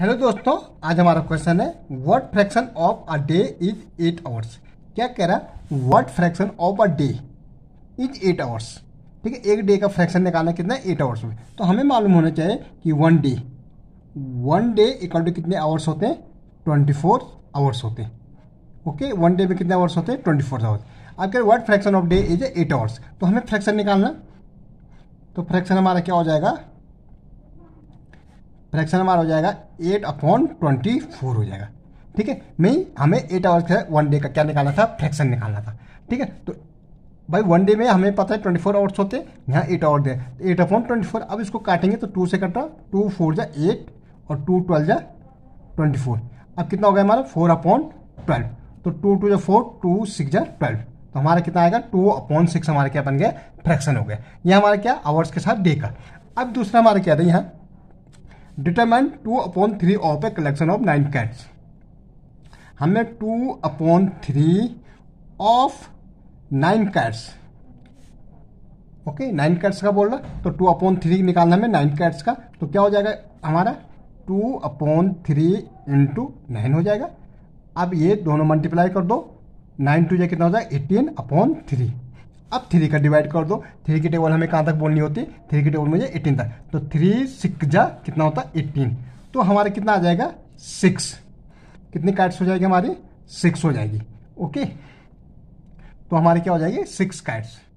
hello दोस्तों आज हमारा क्वेश्चन है what fraction of a day is eight hours क्या कह रहा है what fraction of a day is eight hours ठीक है एक डे का फ्रैक्शन निकालना कितना है एट आवर्स में तो हमें मालूम होना चाहिए कि one day one day equal to कितने आवर्स होते हैं ट्वेंटी फोर आवर्स होते हैं ओके वन डे में कितने आवर्स होते हैं ट्वेंटी फोर आवर्स अगर what fraction of day is eight hours तो हमें फ्रैक्शन निकालना तो फ्रैक्शन हमारा क्या हो जाएगा फ्रैक्शन हमारा हो जाएगा एट अपॉन ट्वेंटी फोर हो जाएगा ठीक है नहीं हमें एट आवर्स का वन डे का क्या निकालना था फ्रैक्शन निकालना था ठीक है तो भाई वन डे में हमें पता है ट्वेंटी फोर आवर्स होते हैं यहाँ एट आवर्स दे तो एट अपॉन ट्वेंटी फोर अब इसको काटेंगे तो टू से रहा टू फोर जा एट और टू ट्वेल्व जा ट्वेंटी फोर अब कितना हो गया हमारा फोर अपॉन ट्वेल्व तो टू टू जो फोर टू सिक्स जा ट्वेल्व तो हमारा कितना आएगा टू अपॉन सिक्स हमारा क्या बन गया फ्रैक्शन हो गया यह हमारा क्या आवर्स के साथ डे का अब दूसरा हमारा क्या था यहाँ determine two upon three of a collection of nine cats हमें two upon three of nine cats okay nine cats का बोल रहा तो टू अपॉन थ्री निकालना हमें नाइन कैट्स का तो क्या हो जाएगा हमारा two upon three into nine हो जाएगा अब ये दोनों मल्टीप्लाई कर दो नाइन टू जो कितना हो जाएगा एटीन अपॉन थ्री अब थ्री का डिवाइड कर दो थ्री की टेबल हमें कहाँ तक बोलनी होती है थ्री की टेबल मुझे एटीन तक तो थ्री सिक्स जा कितना होता है एटीन तो हमारा कितना आ जाएगा सिक्स कितनी काइट्स हो जाएगी हमारी सिक्स हो जाएगी ओके तो हमारे क्या हो जाएगी सिक्स काइट्स